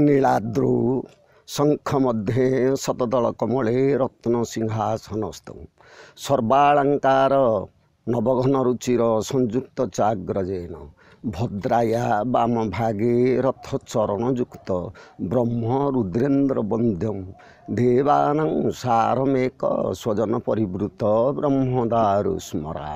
ନୀଳାଦ୍ରୁ ଶଙ୍ଖ ମଧ୍ୟେ ସତଦଳ କମଳେ ରତ୍ନ ସିଂହାସନସ୍ତ ସର୍ବାଳଙ୍କାର ନବଘନ ରୁଚିର ସଂଯୁକ୍ତ ଚାଗ୍ରଜେନ ଭଦ୍ରାୟା ବାମ ଭାଗେ ରଥ ଚରଣ ଯୁକ୍ତ ବ୍ରହ୍ମ ରୁଦ୍ରେନ୍ଦ୍ର ବନ୍ଧ୍ୟ ଦେବାନଂ ସାରମେକ ସ୍ୱଜନ ପରିବୃତ ବ୍ରହ୍ମ ଦାରୁ ସ୍ମରା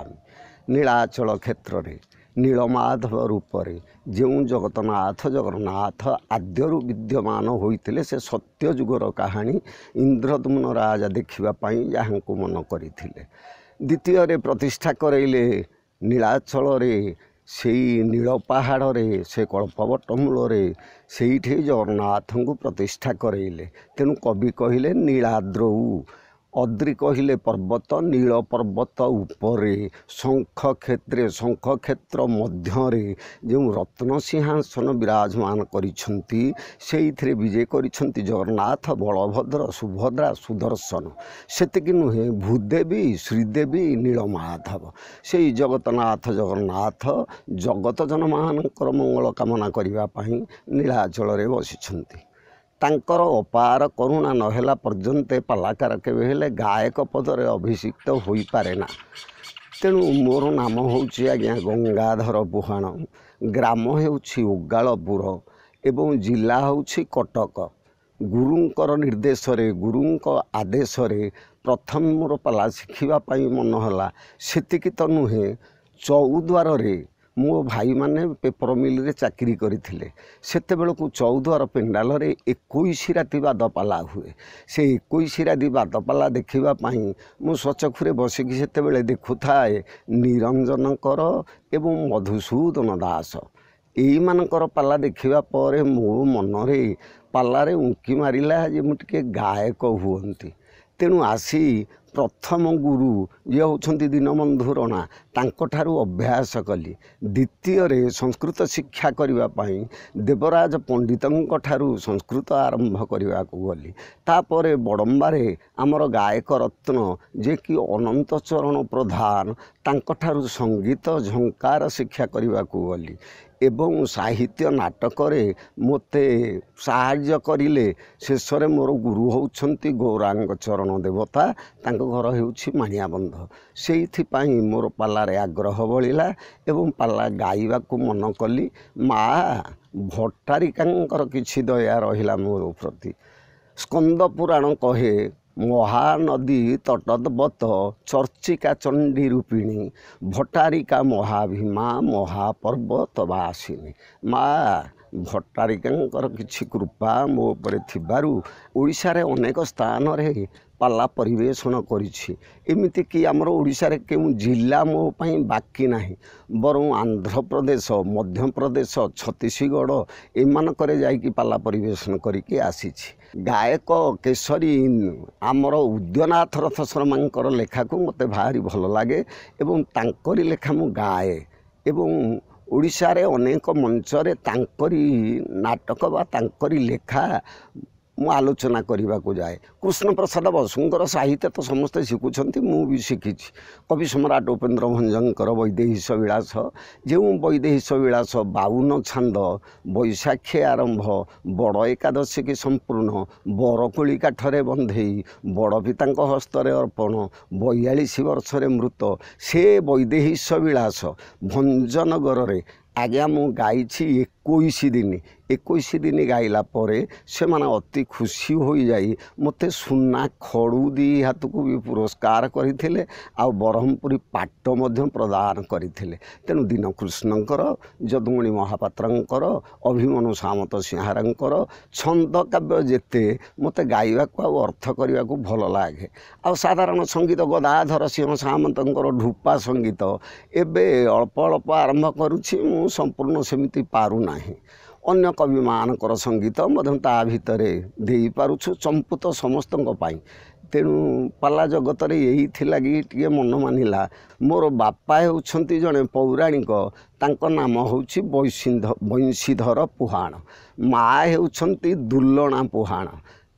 ନୀଳାଚଳ କ୍ଷେତ୍ରରେ ନୀଳମାଧବ ରୂପରେ ଯେଉଁ ଜଗତନାଥ ଜଗନ୍ନାଥ ଆଦ୍ୟରୁ ବିଦ୍ୟମାନ ହୋଇଥିଲେ ସେ ସତ୍ୟ ଯୁଗର କାହାଣୀ ଇନ୍ଦ୍ରଦୁମ୍ନ ରାଜା ଦେଖିବା ପାଇଁ ଯାହାଙ୍କୁ ମନ କରିଥିଲେ ଦ୍ୱିତୀୟରେ ପ୍ରତିଷ୍ଠା କରେଇଲେ ନୀଳାଚଳରେ ସେଇ ନୀଳ ପାହାଡ଼ରେ ସେ କଳ୍ପବଟ ମୂଳରେ ସେଇଠି ଜଗନ୍ନାଥଙ୍କୁ ପ୍ରତିଷ୍ଠା କରେଇଲେ ତେଣୁ କବି କହିଲେ ନୀଳାଦ୍ରୌ ଅଦ୍ରି କହିଲେ ପର୍ବତ ନୀଳ ପର୍ବତ ଉପରେ ଶଙ୍ଖ କ୍ଷେତ୍ରେ ଶଙ୍ଖ କ୍ଷେତ୍ର ମଧ୍ୟରେ ଯେଉଁ ରତ୍ନ ସିଂହାସନ ବିରାଜମାନ କରିଛନ୍ତି ସେଇଥିରେ ବିଜେ କରିଛନ୍ତି ଜଗନ୍ନାଥ ବଳଭଦ୍ର ସୁଭଦ୍ରା ସୁଦର୍ଶନ ସେତିକି ନୁହେଁ ଭୂଦେବୀ ଶ୍ରୀଦେବୀ ନୀଳମାଧବ ସେଇ ଜଗତନାଥ ଜଗନ୍ନାଥ ଜଗତ ଜନମାନଙ୍କର ମଙ୍ଗଳ କାମନା କରିବା ପାଇଁ ନୀଳାଚଳରେ ବସିଛନ୍ତି ତାଙ୍କର ଅପାର କରୁଣା ନହେଲା ପର୍ଯ୍ୟନ୍ତ ପାଲାକାର କେବେ ହେଲେ ଗାୟକ ପଦରେ ଅଭିଷିକ୍ତ ହୋଇପାରେ ନା ତେଣୁ ମୋର ନାମ ହେଉଛି ଆଜ୍ଞା ଗଙ୍ଗାଧର ବୁହାଣ ଗ୍ରାମ ହେଉଛି ଉଗାଳପୁର ଏବଂ ଜିଲ୍ଲା ହେଉଛି କଟକ ଗୁରୁଙ୍କର ନିର୍ଦ୍ଦେଶରେ ଗୁରୁଙ୍କ ଆଦେଶରେ ପ୍ରଥମେ ମୋର ପାଲା ଶିଖିବା ପାଇଁ ମନ ହେଲା ସେତିକି ତ ନୁହେଁ ଚଉଦ୍ୱାରରେ ମୋ ଭାଇମାନେ ପେପର ମିଲ୍ରେ ଚାକିରି କରିଥିଲେ ସେତେବେଳକୁ ଚଉଦର ପେଣ୍ଡାଲରେ ଏକୋଇଶ ରାତି ବାଦପାଲା ହୁଏ ସେ ଏକୋଇଶ ରାତି ବାଦପାଲା ଦେଖିବା ପାଇଁ ମୁଁ ସଚକ୍ଷୁରେ ବସିକି ସେତେବେଳେ ଦେଖୁଥାଏ ନିରଞ୍ଜନଙ୍କର ଏବଂ ମଧୁସୂଦନ ଦାସ ଏଇମାନଙ୍କର ପାଲା ଦେଖିବା ପରେ ମୋ ମନରେ ପାଲାରେ ଉଙ୍କି ମାରିଲା ଯେ ମୁଁ ଟିକିଏ ଗାୟକ ହୁଅନ୍ତି ତେଣୁ ଆସି ପ୍ରଥମ ଗୁରୁ ଯିଏ ହେଉଛନ୍ତି ଦୀନବନ୍ଧୁ ରଣା ତାଙ୍କଠାରୁ ଅଭ୍ୟାସ କଲି ଦ୍ୱିତୀୟରେ ସଂସ୍କୃତ ଶିକ୍ଷା କରିବା ପାଇଁ ଦେବରାଜ ପଣ୍ଡିତଙ୍କ ଠାରୁ ସଂସ୍କୃତ ଆରମ୍ଭ କରିବାକୁ ଗଲି ତାପରେ ବଡ଼ମ୍ବାରେ ଆମର ଗାୟକ ରତ୍ନ ଯିଏକି ଅନନ୍ତ ଚରଣ ପ୍ରଧାନ ତାଙ୍କଠାରୁ ସଙ୍ଗୀତ ଝଙ୍କାର ଶିକ୍ଷା କରିବାକୁ ଗଲି ଏବଂ ସାହିତ୍ୟ ନାଟକରେ ମୋତେ ସାହାଯ୍ୟ କରିଲେ ଶେଷରେ ମୋର ଗୁରୁ ହେଉଛନ୍ତି ଗୌରାଙ୍ଗ ଚରଣ ଦେବତା ତାଙ୍କ ଘର ହେଉଛି ମାଣିଆବନ୍ଧ ସେଇଥିପାଇଁ ମୋର ପାଲାରେ ଆଗ୍ରହ ବଳିଲା ଏବଂ ପାଲା ଗାଇବାକୁ ମନ କଲି ମା' ଭଟ୍ଟାରିକାଙ୍କର କିଛି ଦୟା ରହିଲା ମୋ ପ୍ରତି ସ୍କନ୍ଦ ପୁରାଣ କହେ মহানদী তটদ্বত চর্চিকা চণ্ডী রূপিণী ভটারিকা মহাভীমা মহাপর্বতবাসিনী মা ଭଟ୍ଟାରିକାଙ୍କର କିଛି କୃପା ମୋ ଉପରେ ଥିବାରୁ ଓଡ଼ିଶାରେ ଅନେକ ସ୍ଥାନରେ ପାଲା ପରିବେଷଣ କରିଛି ଏମିତିକି ଆମର ଓଡ଼ିଶାରେ କେଉଁ ଜିଲ୍ଲା ମୋ ପାଇଁ ବାକି ନାହିଁ ବରଂ ଆନ୍ଧ୍ରପ୍ରଦେଶ ମଧ୍ୟପ୍ରଦେଶ ଛତିଶଗଡ଼ ଏମାନଙ୍କରେ ଯାଇକି ପାଲା ପରିବେଷଣ କରିକି ଆସିଛି ଗାୟକ କେଶରୀ ଆମର ଉଦ୍ୟନାଥ ରଥ ଶର୍ମାଙ୍କର ଲେଖାକୁ ମୋତେ ଭାରି ଭଲ ଲାଗେ ଏବଂ ତାଙ୍କରି ଲେଖା ମୁଁ ଗାଏ ଏବଂ ଓଡ଼ିଶାରେ ଅନେକ ମଞ୍ଚରେ ତାଙ୍କରି ନାଟକ ବା ତାଙ୍କରି ଲେଖା ମୁଁ ଆଲୋଚନା କରିବାକୁ ଯାଏ କୃଷ୍ଣ ପ୍ରସାଦ ବସୁଙ୍କର ସାହିତ୍ୟ ତ ସମସ୍ତେ ଶିଖୁଛନ୍ତି ମୁଁ ବି ଶିଖିଛି କବି ସମ୍ରାଟ ଉପେନ୍ଦ୍ର ଭଞ୍ଜଙ୍କର ବୈଦେହିଶ ବିଳାସ ଯେଉଁ ବୈଦେହିଶ ବିଳାସ ବାଉନ ଛାନ୍ଦ ବୈଶାଖୀ ଆରମ୍ଭ ବଡ଼ ଏକାଦଶୀ କି ସମ୍ପୂର୍ଣ୍ଣ ବରକୋଳି କାଠରେ ବନ୍ଧେଇ ବଡ଼ ପିତାଙ୍କ ହସ୍ତରେ ଅର୍ପଣ ବୟାଳିଶ ବର୍ଷରେ ମୃତ ସେ ବୈଦେହିଶ ବିଳାସ ଭଞ୍ଜନଗରରେ ଆଜ୍ଞା ମୁଁ ଗାଇଛି ଏକୋଇଶ ଦିନ ଏକୋଇଶ ଦିନ ଗାଇଲା ପରେ ସେମାନେ ଅତି ଖୁସି ହୋଇଯାଇ ମୋତେ ସୁନା ଖଡ଼ୁ ଦୁଇ ହାତକୁ ବି ପୁରସ୍କାର କରିଥିଲେ ଆଉ ବରହମପୁରୀ ପାଟ ମଧ୍ୟ ପ୍ରଦାନ କରିଥିଲେ ତେଣୁ ଦୀନକୃଷ୍ଣଙ୍କର ଯଦୁମଣି ମହାପାତ୍ରଙ୍କର ଅଭିମନୁ ସାମନ୍ତ ସିଂହାରଙ୍କର ଛନ୍ଦ କାବ୍ୟ ଯେତେ ମୋତେ ଗାଇବାକୁ ଆଉ ଅର୍ଥ କରିବାକୁ ଭଲ ଲାଗେ ଆଉ ସାଧାରଣ ସଙ୍ଗୀତ ଗଦାଧର ସିଂହ ସାମନ୍ତଙ୍କର ଢୁପା ସଙ୍ଗୀତ ଏବେ ଅଳ୍ପ ଅଳ୍ପ ଆରମ୍ଭ କରୁଛି ମୁଁ ସମ୍ପୂର୍ଣ୍ଣ ସେମିତି ପାରୁନାହିଁ ଅନ୍ୟ କବିମାନଙ୍କର ସଙ୍ଗୀତ ମଧ୍ୟ ତା ଭିତରେ ଦେଇପାରୁଛୁ ଚମ୍ପୁତ ସମସ୍ତଙ୍କ ପାଇଁ ତେଣୁ ପାଲା ଜଗତରେ ଏଇଥିଲା କି ଟିକିଏ ମନ ମାନିଲା ମୋର ବାପା ହେଉଛନ୍ତି ଜଣେ ପୌରାଣିକ ତାଙ୍କ ନାମ ହେଉଛି ବୈଶିନ୍ଧ ବଂଶୀଧର ପୁହାଣ ମାଆ ହେଉଛନ୍ତି ଦୁଲଣା ପୁହାଣ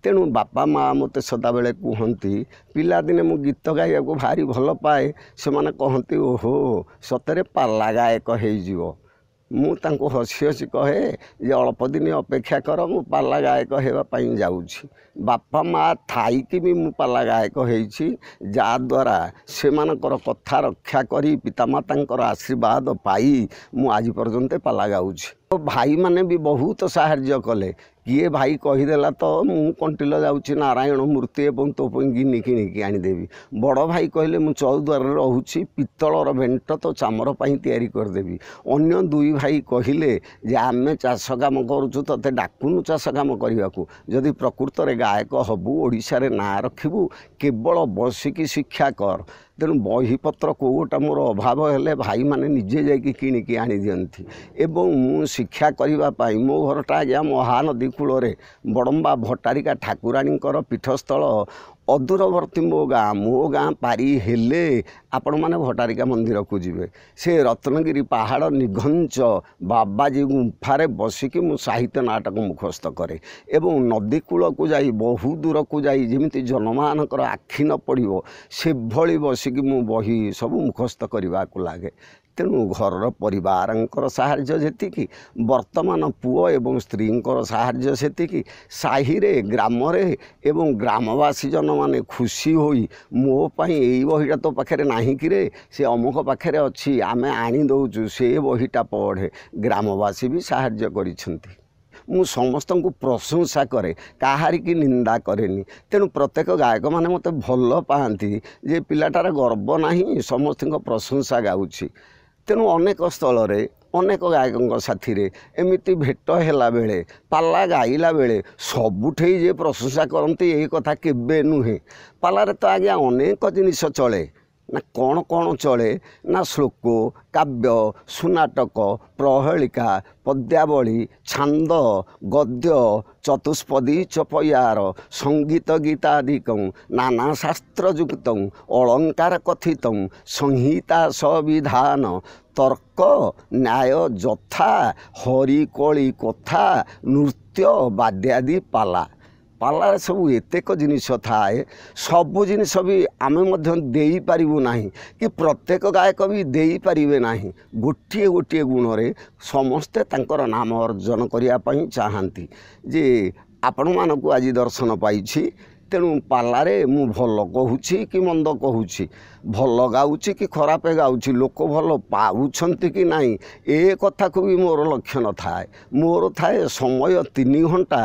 ତେଣୁ ବାପା ମାଆ ମୋତେ ସଦାବେଳେ କୁହନ୍ତି ପିଲାଦିନେ ମୁଁ ଗୀତ ଗାଇବାକୁ ଭାରି ଭଲ ପାଏ ସେମାନେ କହନ୍ତି ଓହୋ ସତରେ ପାଲା ଗାୟକ ହେଇଯିବ ମୁଁ ତାଙ୍କୁ ହସି ହସି କହେ ଯେ ଅଳ୍ପ ଦିନ ଅପେକ୍ଷା କର ମୁଁ ପାଲା ଗାୟକ ହେବା ପାଇଁ ଯାଉଛି ବାପା ମାଆ ଥାଇକି ବି ମୁଁ ପାଲା ଗାୟକ ହେଇଛି ଯାହାଦ୍ୱାରା ସେମାନଙ୍କର କଥା ରକ୍ଷା କରି ପିତାମାତାଙ୍କର ଆଶୀର୍ବାଦ ପାଇ ମୁଁ ଆଜି ପର୍ଯ୍ୟନ୍ତ ପାଲା ଗାଉଛି ଭାଇମାନେ ବି ବହୁତ ସାହାଯ୍ୟ କଲେ କିଏ ଭାଇ କହିଦେଲା ତ ମୁଁ କଣ୍ଟିଲ ଯାଉଛି ନାରାୟଣ ମୂର୍ତ୍ତି ଏବଂ ତୋ ପାଇଁ ଗିନି କିଣିକି ଆଣିଦେବି ବଡ଼ ଭାଇ କହିଲେ ମୁଁ ଚଉଦ୍ୱାରରେ ରହୁଛି ପିତ୍ତଳର ଭେଣ୍ଟ ତୋ ଚାମର ପାଇଁ ତିଆରି କରିଦେବି ଅନ୍ୟ ଦୁଇ ଭାଇ କହିଲେ ଯେ ଆମେ ଚାଷ କାମ କରୁଛୁ ତୋତେ ଡାକୁନୁ ଚାଷ କାମ କରିବାକୁ ଯଦି ପ୍ରକୃତରେ ଗାୟକ ହେବୁ ଓଡ଼ିଶାରେ ନାଁ ରଖିବୁ କେବଳ ବସିକି ଶିକ୍ଷା କର ତେଣୁ ବହିପତ୍ର କେଉଁଟା ମୋର ଅଭାବ ହେଲେ ଭାଇମାନେ ନିଜେ ଯାଇକି କିଣିକି ଆଣିଦିଅନ୍ତି ଏବଂ ମୁଁ ଶିକ୍ଷା କରିବା ପାଇଁ ମୋ ଘରଟା ଆଜ୍ଞା ମହାନଦୀ କୂଳରେ ବଡ଼ମ୍ବା ଭଟ୍ଟାରିକା ଠାକୁରାଣୀଙ୍କର ପୀଠସ୍ଥଳ ଅଦୂରବର୍ତ୍ତୀ ମୋ ଗାଁ ମୋ ଗାଁ ପାରି ହେଲେ ଆପଣମାନେ ଭଟାରିକା ମନ୍ଦିରକୁ ଯିବେ ସେ ରତ୍ନଗିରି ପାହାଡ଼ ନିଘଞ୍ଚ ବାବାଜୀ ଗୁମ୍ଫାରେ ବସିକି ମୁଁ ସାହିତ୍ୟ ନାଟକ ମୁଖସ୍ଥ କରେ ଏବଂ ନଦୀ କୂଳକୁ ଯାଇ ବହୁ ଦୂରକୁ ଯାଇ ଯେମିତି ଜନମାନଙ୍କର ଆଖି ନ ପଡ଼ିବ ସେଭଳି ବସିକି ମୁଁ ବହି ସବୁ ମୁଖସ୍ଥ କରିବାକୁ ଲାଗେ ତେଣୁ ଘରର ପରିବାରଙ୍କର ସାହାଯ୍ୟ ଯେତିକି ବର୍ତ୍ତମାନ ପୁଅ ଏବଂ ସ୍ତ୍ରୀଙ୍କର ସାହାଯ୍ୟ ସେତିକି ସାହିରେ ଗ୍ରାମରେ ଏବଂ ଗ୍ରାମବାସୀ ଜନମାନେ ଖୁସି ହୋଇ ମୋ ପାଇଁ ଏଇ ବହିଟା ତୋ ପାଖରେ ନାହିଁ କିରେ ସେ ଅମୁକ ପାଖରେ ଅଛି ଆମେ ଆଣିଦେଉଛୁ ସେ ବହିଟା ପଢ଼େ ଗ୍ରାମବାସୀ ବି ସାହାଯ୍ୟ କରିଛନ୍ତି ମୁଁ ସମସ୍ତଙ୍କୁ ପ୍ରଶଂସା କରେ କାହାରିକି ନିନ୍ଦା କରେନି ତେଣୁ ପ୍ରତ୍ୟେକ ଗାୟକମାନେ ମୋତେ ଭଲ ପାଆନ୍ତି ଯେ ପିଲାଟାର ଗର୍ବ ନାହିଁ ସମସ୍ତଙ୍କ ପ୍ରଶଂସା ଗାଉଛି ତେଣୁ ଅନେକ ସ୍ଥଳରେ ଅନେକ ଗାୟକଙ୍କ ସାଥିରେ ଏମିତି ଭେଟ ହେଲାବେଳେ ପାଲା ଗାଇଲା ବେଳେ ସବୁଠେଇ ଯିଏ ପ୍ରଶଂସା କରନ୍ତି ଏହି କଥା କେବେ ନୁହେଁ ପାଲାରେ ତ ଆଜ୍ଞା ଅନେକ ଜିନିଷ ଚଳେ ନା କ'ଣ କ'ଣ ଚଳେ ନା ଶ୍ଳୋକ କାବ୍ୟ ସୁନାଟକ ପ୍ରହେଳିକା ପଦ୍ୟାବଳୀ ଛାନ୍ଦ ଗଦ୍ୟ ଚତୁଷ୍ପଦୀ ଚପୟାର ସଙ୍ଗୀତ ଗୀତାଧିକ ନାନା ଶାସ୍ତ୍ର ଶାସ୍ତ୍ରଯୁକ୍ତ ଅଳଙ୍କାର କଥିତ ସଂହିତା ସବିଧାନ ତର୍କ ନ୍ୟାୟ ଯଥା ହରିକଳି କଥା ନୃତ୍ୟ ବାଦ୍ୟାଦି ପାଲା ପାଲାରେ ସବୁ ଏତେକ ଜିନିଷ ଥାଏ ସବୁ ଜିନିଷ ବି ଆମେ ମଧ୍ୟ ଦେଇପାରିବୁ ନାହିଁ କି ପ୍ରତ୍ୟେକ ଗାୟକ ବି ଦେଇପାରିବେ ନାହିଁ ଗୋଟିଏ ଗୋଟିଏ ଗୁଣରେ ସମସ୍ତେ ତାଙ୍କର ନାମ ଅର୍ଜନ କରିବା ପାଇଁ ଚାହାନ୍ତି ଯେ ଆପଣମାନଙ୍କୁ ଆଜି ଦର୍ଶନ ପାଇଛି ତେଣୁ ପାଲାରେ ମୁଁ ଭଲ କହୁଛି କି ମନ୍ଦ କହୁଛି ଭଲ ଗାଉଛି କି ଖରାପ ଗାଉଛି ଲୋକ ଭଲ ପାଉଛନ୍ତି କି ନାହିଁ ଏ କଥାକୁ ବି ମୋର ଲକ୍ଷ୍ୟ ନଥାଏ ମୋର ଥାଏ ସମୟ ତିନି ଘଣ୍ଟା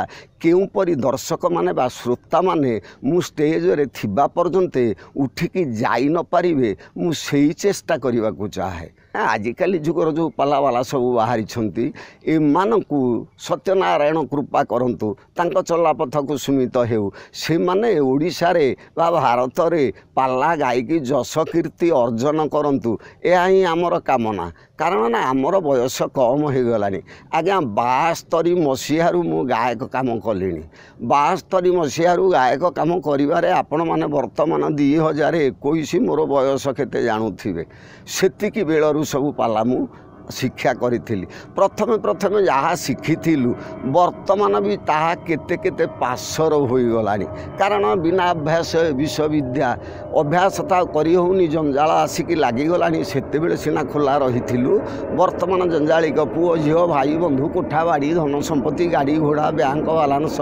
କେଉଁପରି ଦର୍ଶକମାନେ ବା ଶ୍ରୋତାମାନେ ମୁଁ ଷ୍ଟେଜରେ ଥିବା ପର୍ଯ୍ୟନ୍ତ ଉଠିକି ଯାଇ ନପାରିବେ ମୁଁ ସେଇ ଚେଷ୍ଟା କରିବାକୁ ଚାହେଁ ଆଜିକାଲି ଯୁଗର ଯେଉଁ ପାଲାବାଲା ସବୁ ବାହାରିଛନ୍ତି ଏମାନଙ୍କୁ ସତ୍ୟନାରାୟଣ କୃପା କରନ୍ତୁ ତାଙ୍କ ଚଲାପଥକୁ ସୀମିତ ହେଉ ସେମାନେ ଓଡ଼ିଶାରେ ବା ଭାରତରେ ପାଲା ଗାଇକି ଯଶ କୀର୍ତ୍ତି ଅର୍ଜନ କରନ୍ତୁ ଏହା ହିଁ ଆମର କାମନା କାରଣ ନା ଆମର ବୟସ କମ୍ ହୋଇଗଲାଣି ଆଜ୍ଞା ବାସ୍ତରୀ ମସିହାରୁ ମୁଁ ଗାୟକ କାମ କଲିଣି ବାସ୍ତରୀ ମସିହାରୁ ଗାୟକ କାମ କରିବାରେ ଆପଣମାନେ ବର୍ତ୍ତମାନ ଦୁଇ ହଜାର ଏକୋଇଶ ମୋର ବୟସ କେତେ ଜାଣୁଥିବେ ସେତିକି ବେଳରୁ ସବୁ ପାଲା ମୁଁ ଶିକ୍ଷା କରିଥିଲି ପ୍ରଥମେ ପ୍ରଥମେ ଯାହା ଶିଖିଥିଲୁ ବର୍ତ୍ତମାନ ବି ତାହା କେତେ କେତେ ପାସର ହୋଇଗଲାଣି କାରଣ ବିନା ଅଭ୍ୟାସ ବିଶ୍ୱବିଦ୍ୟା ଅଭ୍ୟାସ ତା କରି ହେଉନି ଜଞ୍ଜାଳ ଆସିକି ଲାଗିଗଲାଣି ସେତେବେଳେ ସିନା ଖୋଲା ରହିଥିଲୁ ବର୍ତ୍ତମାନ ଜଞ୍ଜାଳିକ ପୁଅ ଝିଅ ଭାଇ ବନ୍ଧୁ କୋଠା ବାଡ଼ି ଧନ ସମ୍ପତ୍ତି ଗାଡ଼ି ଘୋଡ଼ା ବ୍ୟାଙ୍କ ବାଲାନ୍ସ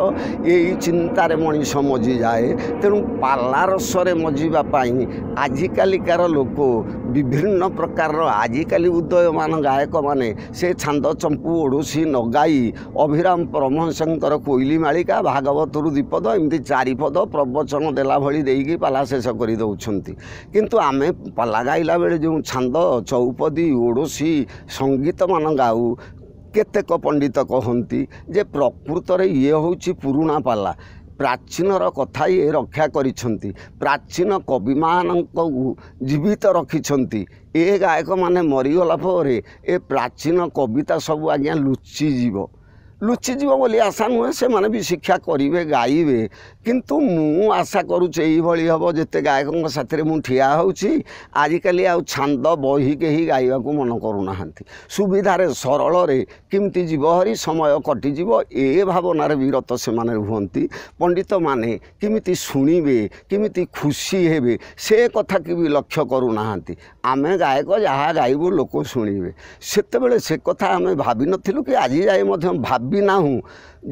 ଏଇ ଚିନ୍ତାରେ ମଣିଷ ମଜିଯାଏ ତେଣୁ ପାଲାରସରେ ମଜିବା ପାଇଁ ଆଜିକାଲିକାର ଲୋକ ବିଭିନ୍ନ ପ୍ରକାରର ଆଜିକାଲି ଉଦୟମାନ ଗାୟକମାନେ ସେ ଛାନ୍ଦ ଚମ୍ପୁ ଓଡ଼ିଶୀ ନଗାଇ ଅଭିରାମ ପରମହଂସଙ୍କର କୋଇଲି ମାଳିକା ଭାଗବତରୁ ଦ୍ୱିପଦ ଏମିତି ଚାରିପଦ ପ୍ରବଚନ ଦେଲା ଭଳି ଦେଇକି ପାଲା ଶେଷ କରିଦେଉଛନ୍ତି କିନ୍ତୁ ଆମେ ପାଲା ଗାଇଲା ବେଳେ ଯେଉଁ ଛାନ୍ଦ ଚୌପଦୀ ଓଡ଼ିଶୀ ସଙ୍ଗୀତମାନ ଗାଉ କେତେକ ପଣ୍ଡିତ କହନ୍ତି ଯେ ପ୍ରକୃତରେ ଇଏ ହେଉଛି ପୁରୁଣା ପାଲା ପ୍ରାଚୀନର କଥା ଇଏ ରକ୍ଷା କରିଛନ୍ତି ପ୍ରାଚୀନ କବିମାନଙ୍କୁ ଜୀବିତ ରଖିଛନ୍ତି ଏ ଗାୟକମାନେ ମରିଗଲା ପରେ ଏ ପ୍ରାଚୀନ କବିତା ସବୁ ଆଜ୍ଞା ଲୁଚିଯିବ ଲୁଚିଯିବ ବୋଲି ଆଶା ନୁହେଁ ସେମାନେ ବି ଶିକ୍ଷା କରିବେ ଗାଇବେ କିନ୍ତୁ ମୁଁ ଆଶା କରୁଛି ଏଇଭଳି ହେବ ଯେତେ ଗାୟକଙ୍କ ସାଥିରେ ମୁଁ ଠିଆ ହେଉଛି ଆଜିକାଲି ଆଉ ଛାନ୍ଦ ବହି କେହି ଗାଇବାକୁ ମନ କରୁନାହାନ୍ତି ସୁବିଧାରେ ସରଳରେ କେମିତି ଯିବ ହରି ସମୟ କଟିଯିବ ଏ ଭାବନାରେ ବିରତ ସେମାନେ ରୁହନ୍ତି ପଣ୍ଡିତମାନେ କେମିତି ଶୁଣିବେ କେମିତି ଖୁସି ହେବେ ସେ କଥାକୁ ବି ଲକ୍ଷ୍ୟ କରୁନାହାନ୍ତି ଆମେ ଗାୟକ ଯାହା ଗାଇବୁ ଲୋକ ଶୁଣିବେ ସେତେବେଳେ ସେ କଥା ଆମେ ଭାବିନଥିଲୁ କି ଆଜି ଯାଏ ମଧ୍ୟ ଭାବି भी ना हूँ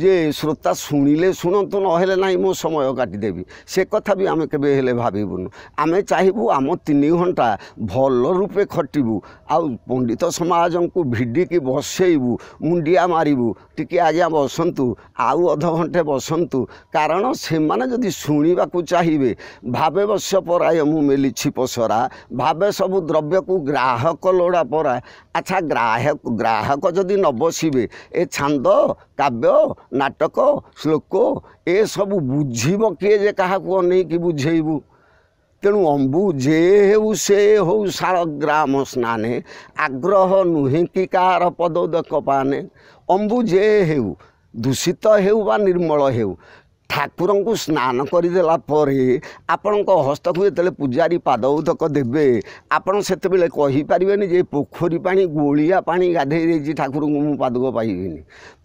ଯେ ଶ୍ରୋତା ଶୁଣିଲେ ଶୁଣନ୍ତୁ ନହେଲେ ନାହିଁ ମୁଁ ସମୟ କାଟିଦେବି ସେ କଥା ବି ଆମେ କେବେ ହେଲେ ଭାବିବୁନୁ ଆମେ ଚାହିଁବୁ ଆମ ତିନି ଘଣ୍ଟା ଭଲ ରୂପେ ଖଟିବୁ ଆଉ ପଣ୍ଡିତ ସମାଜଙ୍କୁ ଭିଡ଼ିକି ବସେଇବୁ ମୁଣ୍ଡିଆ ମାରିବୁ ଟିକିଏ ଆଜ୍ଞା ବସନ୍ତୁ ଆଉ ଅଧଘଣ୍ଟେ ବସନ୍ତୁ କାରଣ ସେମାନେ ଯଦି ଶୁଣିବାକୁ ଚାହିଁବେ ଭାବେ ବଶ୍ୟ ପରାୟ ମୁଁ ମେଲିଛି ପସରା ଭାବେ ସବୁ ଦ୍ରବ୍ୟକୁ ଗ୍ରାହକ ଲୋଡ଼ା ପରା ଆଚ୍ଛା ଗ୍ରାହକ ଗ୍ରାହକ ଯଦି ନ ବସିବେ ଏ ଛାନ୍ଦ କାବ୍ୟ ନାଟକ ଶ୍ଳୋକ ଏସବୁ ବୁଝିବ କିଏ ଯେ କାହାକୁ ଅନେଇକି ବୁଝେଇବୁ ତେଣୁ ଅମ୍ବୁ ଯେ ହେଉ ସେ ହେଉ ଶାଳଗ୍ରାମ ସ୍ନାନେ ଆଗ୍ରହ ନୁହେଁ କି କାହାର ପଦ ଦେଖ ପାନେ ଅମ୍ବୁ ଯେ ହେଉ ଦୂଷିତ ହେଉ ବା ନିର୍ମଳ ହେଉ ଠାକୁରଙ୍କୁ ସ୍ନାନ କରିଦେଲା ପରେ ଆପଣଙ୍କ ହସ୍ତକୁ ଯେତେବେଳେ ପୂଜାରୀ ପାଦଉତକ ଦେବେ ଆପଣ ସେତେବେଳେ କହିପାରିବେନି ଯେ ପୋଖରୀ ପାଣି ଗୋଳିଆ ପାଣି ଗାଧେଇ ଦେଇଛି ଠାକୁରଙ୍କୁ ମୁଁ ପାଦୁକ ପାଇବିନି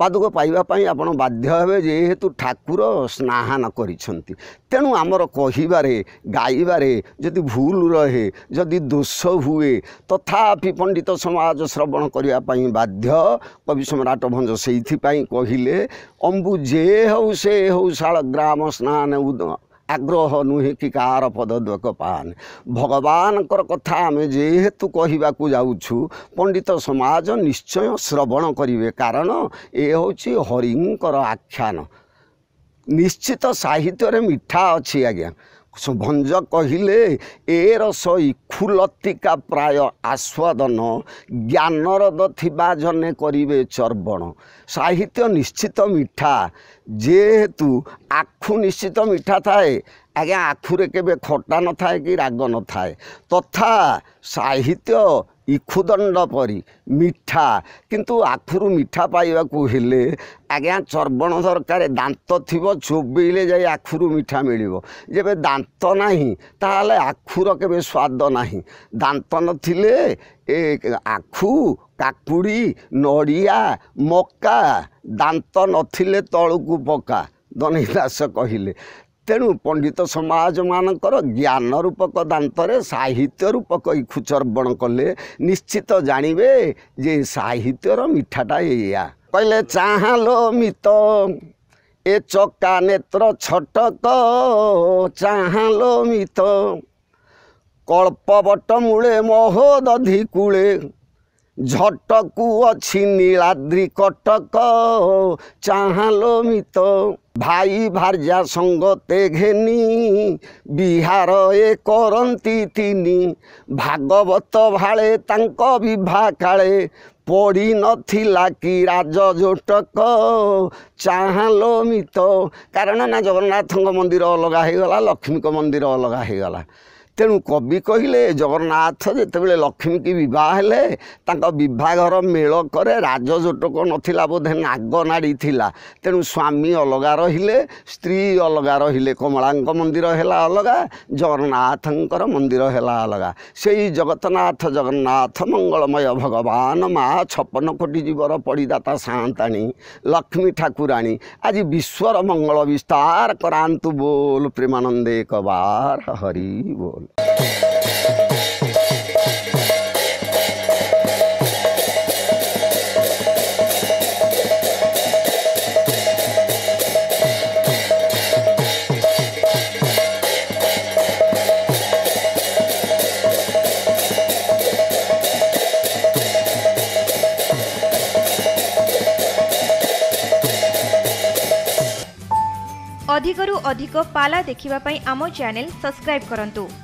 ପାଦୁକ ପାଇବା ପାଇଁ ଆପଣ ବାଧ୍ୟ ହେବେ ଯେହେତୁ ଠାକୁର ସ୍ନାନ କରିଛନ୍ତି ତେଣୁ ଆମର କହିବାରେ ଗାଇବାରେ ଯଦି ଭୁଲ ରହେ ଯଦି ଦୋଷ ହୁଏ ତଥାପି ପଣ୍ଡିତ ସମାଜ ଶ୍ରବଣ କରିବା ପାଇଁ ବାଧ୍ୟ କବି ସମ୍ରାଟ ଭଞ୍ଜ ସେଇଥିପାଇଁ କହିଲେ ଅମ୍ବୁ ଯେ ହେଉ ସେ ହେଉ ଶାଳ ଗ୍ରାମ ସ୍ନାନ ଉଦ ଆଗ୍ରହ ନୁହେଁ କି କାହାର ପଦ ପଦଦ୍ୱକ ପାନ ଭଗବାନଙ୍କର କଥା ଆମେ ଯେହେତୁ କହିବାକୁ ଯାଉଛୁ ପଣ୍ଡିତ ସମାଜ ନିଶ୍ଚୟ ଶ୍ରବଣ କରିବେ କାରଣ ଏ ହେଉଛି ହରିଙ୍କର ଆଖ୍ୟାନ ନିଶ୍ଚିତ ସାହିତ୍ୟରେ ମିଠା ଅଛି ଆଜ୍ଞା ଭଞ୍ଜ କହିଲେ ଏ ରସ ଇଖୁଲତିକା ପ୍ରାୟ ଆସ୍ୱାଦନ ଜ୍ଞାନରଦ ଥିବା ଜନେ କରିବେ ଚର୍ବଣ ସାହିତ୍ୟ ନିଶ୍ଚିତ ମିଠା ଯେହେତୁ ଆଖୁ ନିଶ୍ଚିତ ମିଠା ଥାଏ ଆଜ୍ଞା ଆଖୁରେ କେବେ ଖଟା ନଥାଏ କି ରାଗ ନଥାଏ ତଥା ସାହିତ୍ୟ ଇଖୁଦଣ୍ଡ ପରି ମିଠା କିନ୍ତୁ ଆଖୁରୁ ମିଠା ପାଇବାକୁ ହେଲେ ଆଜ୍ଞା ଚର୍ବଣ ଦରକାର ଦାନ୍ତ ଥିବ ଚୋବେଇଲେ ଯାଇ ଆଖୁରୁ ମିଠା ମିଳିବ ଯେବେ ଦାନ୍ତ ନାହିଁ ତାହେଲେ ଆଖୁର କେବେ ସ୍ୱାଦ ନାହିଁ ଦାନ୍ତ ନଥିଲେ ଏ ଆଖୁ କାକୁଡ଼ି ନଡ଼ିଆ ମକା ଦାନ୍ତ ନଥିଲେ ତଳକୁ ପକା ଦନେଇ ଦାସ କହିଲେ ତେଣୁ ପଣ୍ଡିତ ସମାଜମାନଙ୍କର ଜ୍ଞାନ ରୂପକ ଦାନ୍ତରେ ସାହିତ୍ୟ ରୂପକ ଏଇ ଖୁଚର୍ବଣ କଲେ ନିଶ୍ଚିତ ଜାଣିବେ ଯେ ସାହିତ୍ୟର ମିଠାଟା ଏଇଆ କହିଲେ ଚାହାଲୋ ମିତ ଏ ଚକା ନେତ୍ର ଛଟକ ଚାହାଲୋ ମିତ କଳ୍ପବଟ ମୂଳେ ମହୋଦଧି କୂଳେ ଝଟକୁ ଅଛି ନୀଳାଦ୍ରି କଟକ ଚାହାଁଲୋ ମିତ ଭାଇ ଭାର୍ଯ୍ୟା ସଙ୍ଗତେ ଘେନି ବିହାର ଏ କରନ୍ତି ତିନି ଭାଗବତ ଭାଳେ ତାଙ୍କ ବିଭା କାଳେ ପଡ଼ି ନଥିଲା କି ରାଜ ଜୋଟକ ଚାହାଁଲୋ ମିତ କାରଣ ନା ଜଗନ୍ନାଥଙ୍କ ମନ୍ଦିର ଅଲଗା ହେଇଗଲା ଲକ୍ଷ୍ମୀଙ୍କ ମନ୍ଦିର ଅଲଗା ହେଇଗଲା ତେଣୁ କବି କହିଲେ ଜଗନ୍ନାଥ ଯେତେବେଳେ ଲକ୍ଷ୍ମୀକି ବିବାହ ହେଲେ ତାଙ୍କ ବିବାହର ମେଳ କରେ ରାଜଯୋଟକ ନଥିଲା ବୋଧେ ନାଗନାଡ଼ି ଥିଲା ତେଣୁ ସ୍ୱାମୀ ଅଲଗା ରହିଲେ ସ୍ତ୍ରୀ ଅଲଗା ରହିଲେ କମଳାଙ୍କ ମନ୍ଦିର ହେଲା ଅଲଗା ଜଗନ୍ନାଥଙ୍କର ମନ୍ଦିର ହେଲା ଅଲଗା ସେଇ ଜଗତନାଥ ଜଗନ୍ନାଥ ମଙ୍ଗଳମୟ ଭଗବାନ ମା' ଛପନ କୋଟି ଜୀବର ପଡ଼ିଦାତା ସାଆନ୍ତାଣୀ ଲକ୍ଷ୍ମୀ ଠାକୁରାଣୀ ଆଜି ବିଶ୍ୱର ମଙ୍ଗଳ ବିସ୍ତାର କରାନ୍ତୁ ବୋଲ ପ୍ରେମାନନ୍ଦେ ବାର ହରି ବୋଲ अधिक अधिक पाला देखै आमो च्यानेल् सब्सक्राइब गरु